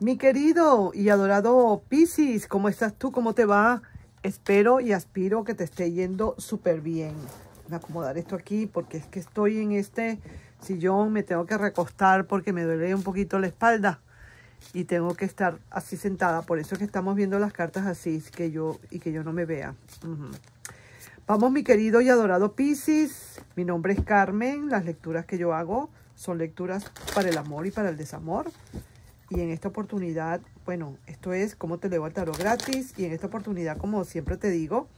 Mi querido y adorado Piscis, ¿cómo estás tú? ¿Cómo te va? Espero y aspiro que te esté yendo súper bien. Voy a acomodar esto aquí porque es que estoy en este sillón, me tengo que recostar porque me duele un poquito la espalda y tengo que estar así sentada. Por eso es que estamos viendo las cartas así que yo, y que yo no me vea. Vamos, mi querido y adorado Piscis. Mi nombre es Carmen. Las lecturas que yo hago son lecturas para el amor y para el desamor y en esta oportunidad, bueno, esto es cómo te leo el tarot gratis y en esta oportunidad, como siempre te digo,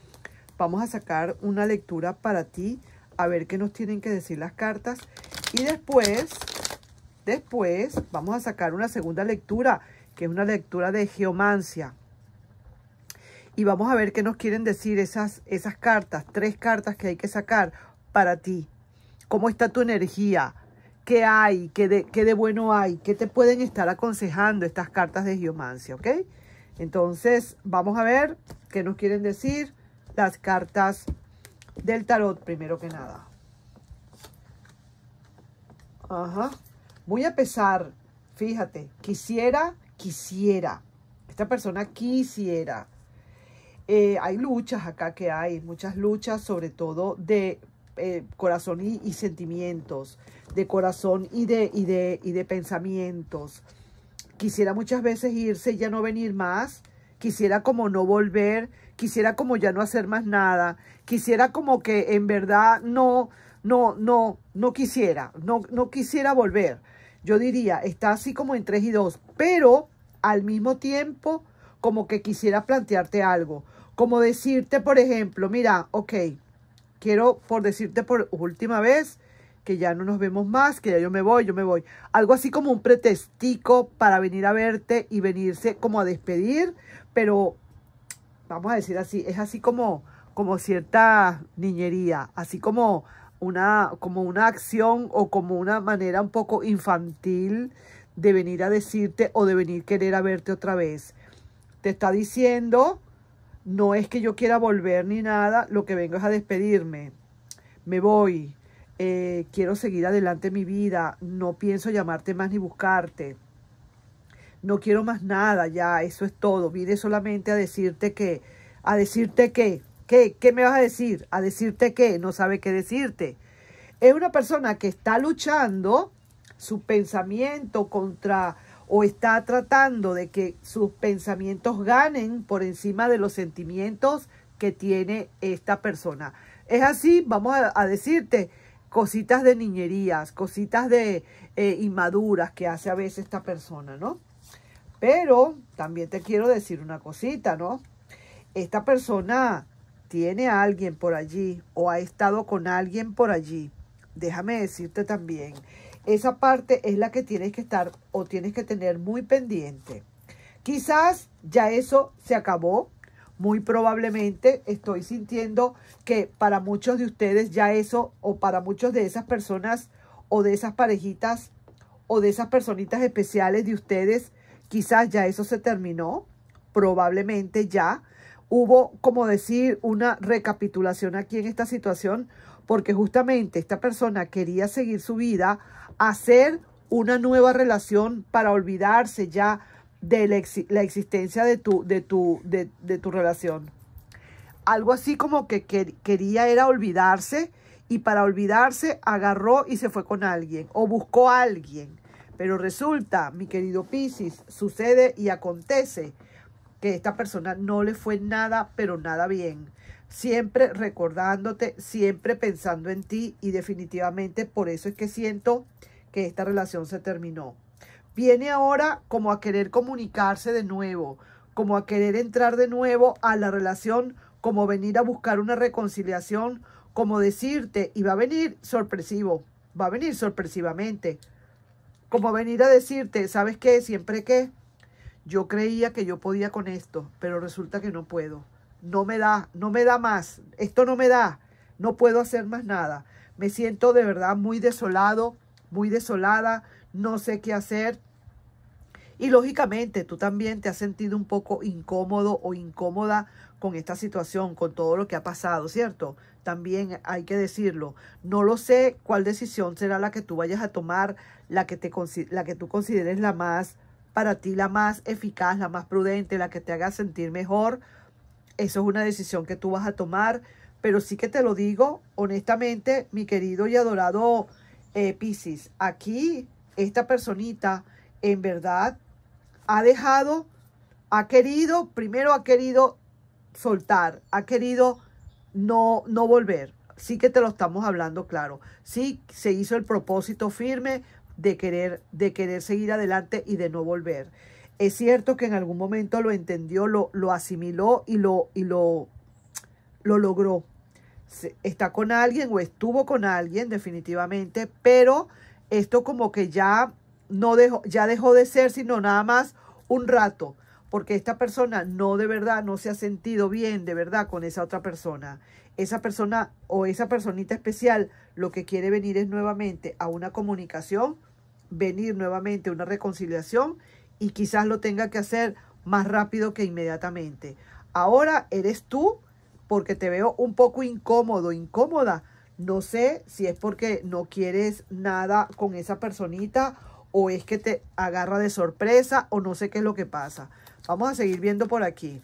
vamos a sacar una lectura para ti, a ver qué nos tienen que decir las cartas y después, después vamos a sacar una segunda lectura, que es una lectura de geomancia. Y vamos a ver qué nos quieren decir esas, esas cartas, tres cartas que hay que sacar para ti. ¿Cómo está tu energía? qué hay, qué de, qué de bueno hay, qué te pueden estar aconsejando estas cartas de geomancia, ¿ok? Entonces, vamos a ver qué nos quieren decir las cartas del tarot, primero que nada. Ajá. Voy a pesar, fíjate, quisiera, quisiera. Esta persona quisiera. Eh, hay luchas acá que hay, muchas luchas, sobre todo de eh, corazón y sentimientos de corazón y de, y de, y de pensamientos. Quisiera muchas veces irse y ya no venir más. Quisiera como no volver. Quisiera como ya no hacer más nada. Quisiera como que en verdad no, no, no, no quisiera. No, no quisiera volver. Yo diría, está así como en tres y dos. Pero al mismo tiempo como que quisiera plantearte algo. Como decirte, por ejemplo, mira, ok, quiero por decirte por última vez, que ya no nos vemos más, que ya yo me voy, yo me voy. Algo así como un pretextico para venir a verte y venirse como a despedir, pero vamos a decir así, es así como, como cierta niñería, así como una, como una acción o como una manera un poco infantil de venir a decirte o de venir querer a verte otra vez. Te está diciendo, no es que yo quiera volver ni nada, lo que vengo es a despedirme, me voy, eh, quiero seguir adelante mi vida, no pienso llamarte más ni buscarte, no quiero más nada, ya, eso es todo, vine solamente a decirte que, a decirte que, ¿qué? ¿Qué me vas a decir? A decirte que, no sabe qué decirte. Es una persona que está luchando su pensamiento contra o está tratando de que sus pensamientos ganen por encima de los sentimientos que tiene esta persona. Es así, vamos a decirte, cositas de niñerías, cositas de eh, inmaduras que hace a veces esta persona, ¿no? Pero también te quiero decir una cosita, ¿no? Esta persona tiene a alguien por allí o ha estado con alguien por allí. Déjame decirte también, esa parte es la que tienes que estar o tienes que tener muy pendiente. Quizás ya eso se acabó, muy probablemente estoy sintiendo que para muchos de ustedes ya eso, o para muchos de esas personas, o de esas parejitas, o de esas personitas especiales de ustedes, quizás ya eso se terminó, probablemente ya. Hubo, como decir, una recapitulación aquí en esta situación, porque justamente esta persona quería seguir su vida, hacer una nueva relación para olvidarse ya, de la, existencia de tu, de, tu, de, tu relación. Algo así como que, quería era olvidarse y para olvidarse agarró y se fue con alguien o buscó a alguien. Pero resulta, mi querido Piscis, sucede y acontece que esta persona no le fue nada, pero nada bien. Siempre recordándote, siempre pensando en ti y definitivamente por eso es que siento que esta relación se terminó viene ahora como a querer comunicarse de nuevo, como a querer entrar de nuevo a la relación, como venir a buscar una reconciliación, como decirte, y va a venir sorpresivo, va a venir sorpresivamente, como venir a decirte, ¿sabes qué? Siempre que yo creía que yo podía con esto, pero resulta que no puedo. No me da, no me da más, esto no me da, no puedo hacer más nada. Me siento de verdad muy desolado, muy desolada, no sé qué hacer y lógicamente tú también te has sentido un poco incómodo o incómoda con esta situación, con todo lo que ha pasado, ¿cierto? También hay que decirlo. No lo sé cuál decisión será la que tú vayas a tomar, la que, te, la que tú consideres la más para ti, la más eficaz, la más prudente, la que te haga sentir mejor. Eso es una decisión que tú vas a tomar, pero sí que te lo digo honestamente, mi querido y adorado eh, aquí esta personita en verdad ha dejado, ha querido, primero ha querido soltar, ha querido no, no volver. Sí que te lo estamos hablando claro. Sí se hizo el propósito firme de querer, de querer seguir adelante y de no volver. Es cierto que en algún momento lo entendió, lo, lo asimiló y lo, y lo, lo logró. Está con alguien o estuvo con alguien definitivamente, pero esto como que ya no dejó, ya dejó de ser, sino nada más un rato, porque esta persona no de verdad, no se ha sentido bien de verdad con esa otra persona. Esa persona o esa personita especial lo que quiere venir es nuevamente a una comunicación, venir nuevamente a una reconciliación y quizás lo tenga que hacer más rápido que inmediatamente. Ahora eres tú porque te veo un poco incómodo, incómoda. No sé si es porque no quieres nada con esa personita o es que te agarra de sorpresa o no sé qué es lo que pasa. Vamos a seguir viendo por aquí.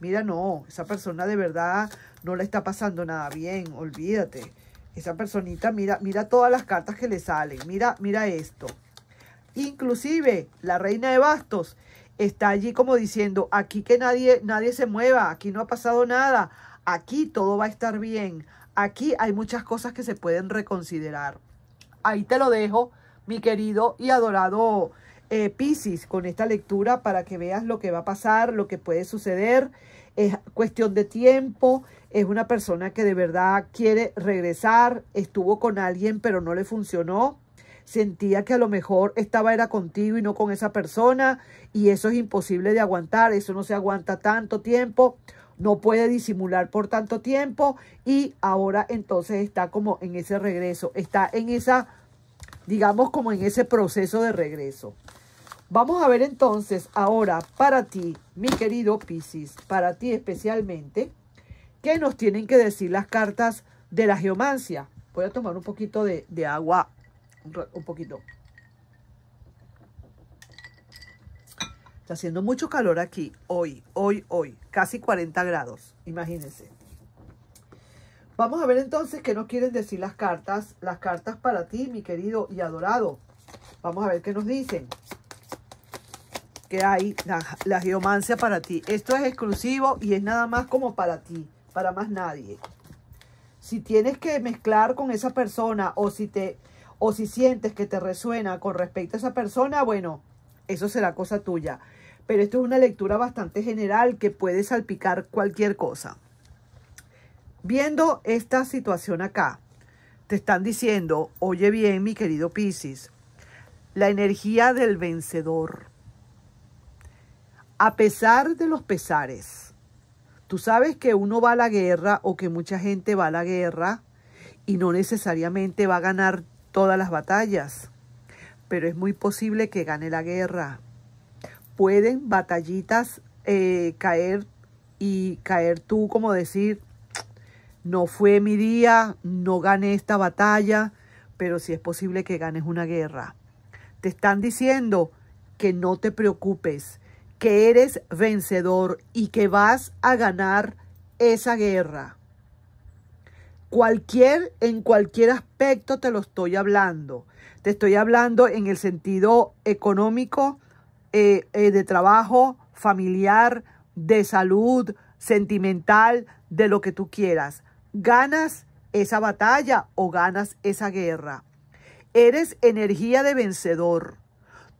Mira, no, esa persona de verdad no le está pasando nada bien, olvídate. Esa personita, mira, mira todas las cartas que le salen, mira, mira esto. Inclusive la reina de bastos está allí como diciendo, aquí que nadie, nadie se mueva, aquí no ha pasado nada, aquí todo va a estar bien, aquí hay muchas cosas que se pueden reconsiderar. Ahí te lo dejo mi querido y adorado eh, Pisis, con esta lectura para que veas lo que va a pasar, lo que puede suceder. Es cuestión de tiempo, es una persona que de verdad quiere regresar, estuvo con alguien pero no le funcionó, sentía que a lo mejor estaba era contigo y no con esa persona y eso es imposible de aguantar, eso no se aguanta tanto tiempo, no puede disimular por tanto tiempo y ahora entonces está como en ese regreso, está en esa digamos como en ese proceso de regreso. Vamos a ver entonces ahora para ti, mi querido Piscis, para ti especialmente, qué nos tienen que decir las cartas de la geomancia. Voy a tomar un poquito de, de agua, un poquito. Está haciendo mucho calor aquí, hoy, hoy, hoy, casi 40 grados, imagínense. Vamos a ver entonces qué nos quieren decir las cartas, las cartas para ti, mi querido y adorado. Vamos a ver qué nos dicen. Que hay la, geomancia para ti. Esto es exclusivo y es nada más como para ti, para más nadie. Si tienes que mezclar con esa persona o si te o si sientes que te resuena con respecto a esa persona, bueno, eso será cosa tuya. Pero esto es una lectura bastante general que puede salpicar cualquier cosa viendo esta situación acá, te están diciendo, oye bien, mi querido Piscis, la energía del vencedor, a pesar de los pesares, tú sabes que uno va a la guerra o que mucha gente va a la guerra y no necesariamente va a ganar todas las batallas, pero es muy posible que gane la guerra. Pueden batallitas eh, caer y caer tú, como decir, no fue mi día, no gané esta batalla, pero sí es posible que ganes una guerra. Te están diciendo que no te preocupes, que eres vencedor y que vas a ganar esa guerra. Cualquier, en cualquier aspecto te lo estoy hablando. Te estoy hablando en el sentido económico, eh, eh, de trabajo, familiar, de salud, sentimental, de lo que tú quieras ganas esa batalla o ganas esa guerra. Eres energía de vencedor.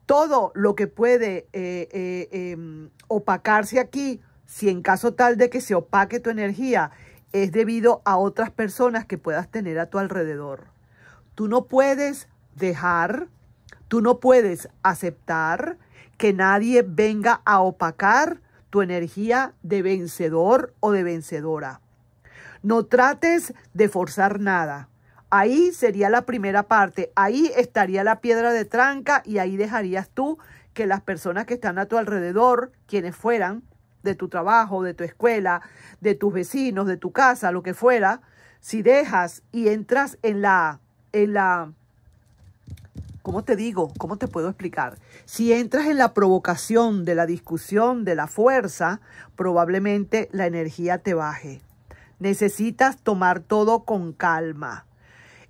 Todo lo que puede eh, eh, em, opacarse aquí, si en caso tal de que se opaque tu energía, es debido a otras personas que puedas tener a tu alrededor. Tú no puedes dejar, tú no puedes aceptar que nadie venga a opacar tu energía de vencedor o de vencedora. No trates de forzar nada. Ahí sería la primera parte. Ahí estaría la piedra de tranca y ahí dejarías tú que las personas que están a tu alrededor, quienes fueran, de tu trabajo, de tu escuela, de tus vecinos, de tu casa, lo que fuera, si dejas y entras en la, en la, ¿cómo te digo? ¿Cómo te puedo explicar? Si entras en la provocación de la discusión, de la fuerza, probablemente la energía te baje. Necesitas tomar todo con calma.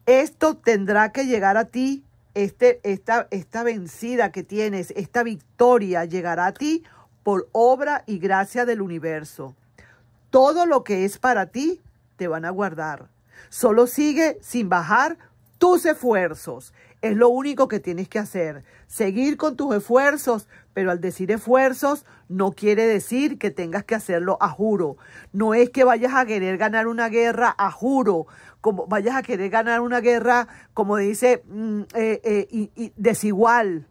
Esto tendrá que llegar a ti, este, esta, esta vencida que tienes, esta victoria llegará a ti por obra y gracia del universo. Todo lo que es para ti te van a guardar. Solo sigue sin bajar tus esfuerzos. Es lo único que tienes que hacer. Seguir con tus esfuerzos, pero al decir esfuerzos no quiere decir que tengas que hacerlo a juro. No es que vayas a querer ganar una guerra a juro, como vayas a querer ganar una guerra, como dice, mm, eh, eh, desigual.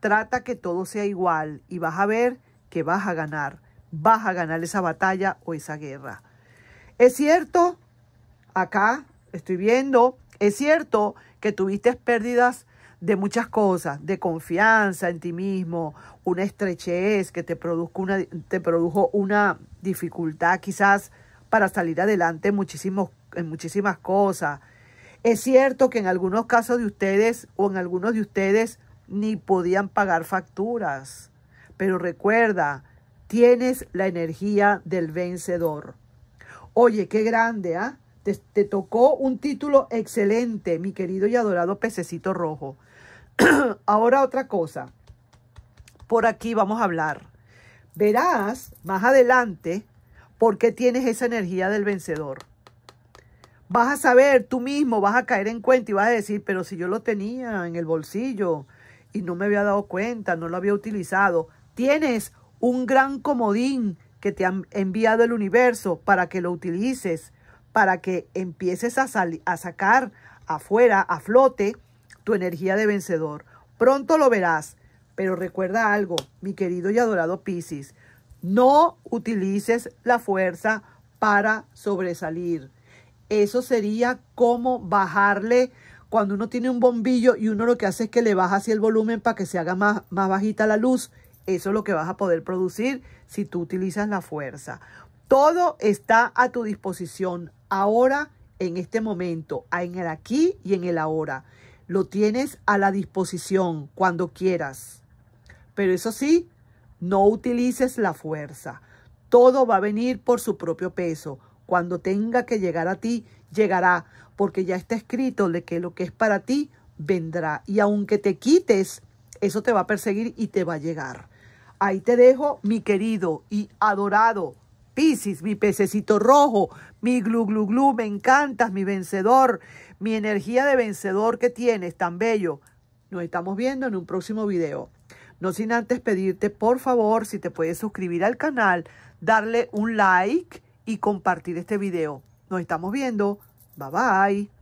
Trata que todo sea igual y vas a ver que vas a ganar. Vas a ganar esa batalla o esa guerra. Es cierto, acá estoy viendo, es cierto que tuviste pérdidas de muchas cosas, de confianza en ti mismo, una estrechez que te, una, te produjo una dificultad quizás para salir adelante en, en muchísimas cosas. Es cierto que en algunos casos de ustedes o en algunos de ustedes ni podían pagar facturas, pero recuerda, tienes la energía del vencedor. Oye, qué grande, ¿ah? te, tocó un título excelente, mi querido y adorado pececito rojo. Ahora otra cosa. Por aquí vamos a hablar. Verás más adelante por qué tienes esa energía del vencedor. Vas a saber tú mismo, vas a caer en cuenta y vas a decir, pero si yo lo tenía en el bolsillo y no me había dado cuenta, no lo había utilizado. Tienes un gran comodín que te ha enviado el universo para que lo utilices, para que empieces a, a sacar afuera, a flote, tu energía de vencedor. Pronto lo verás. Pero recuerda algo, mi querido y adorado Piscis, no utilices la fuerza para sobresalir. Eso sería como bajarle cuando uno tiene un bombillo y uno lo que hace es que le baja así el volumen para que se haga más, más bajita la luz. Eso es lo que vas a poder producir si tú utilizas la fuerza. Todo está a tu disposición ahora, en este momento, en el aquí y en el ahora lo tienes a la disposición cuando quieras. Pero eso sí, no utilices la fuerza. Todo va a venir por su propio peso. Cuando tenga que llegar a ti, llegará, porque ya está escrito de que lo que es para ti vendrá. Y aunque te quites, eso te va a perseguir y te va a llegar. Ahí te dejo, mi querido y adorado Piscis, mi pececito rojo, mi glu glu glu, me encantas, mi vencedor, mi energía de vencedor que tienes, tan bello. Nos estamos viendo en un próximo video. No sin antes pedirte, por favor, si te puedes suscribir al canal, darle un like y compartir este video. Nos estamos viendo. Bye bye.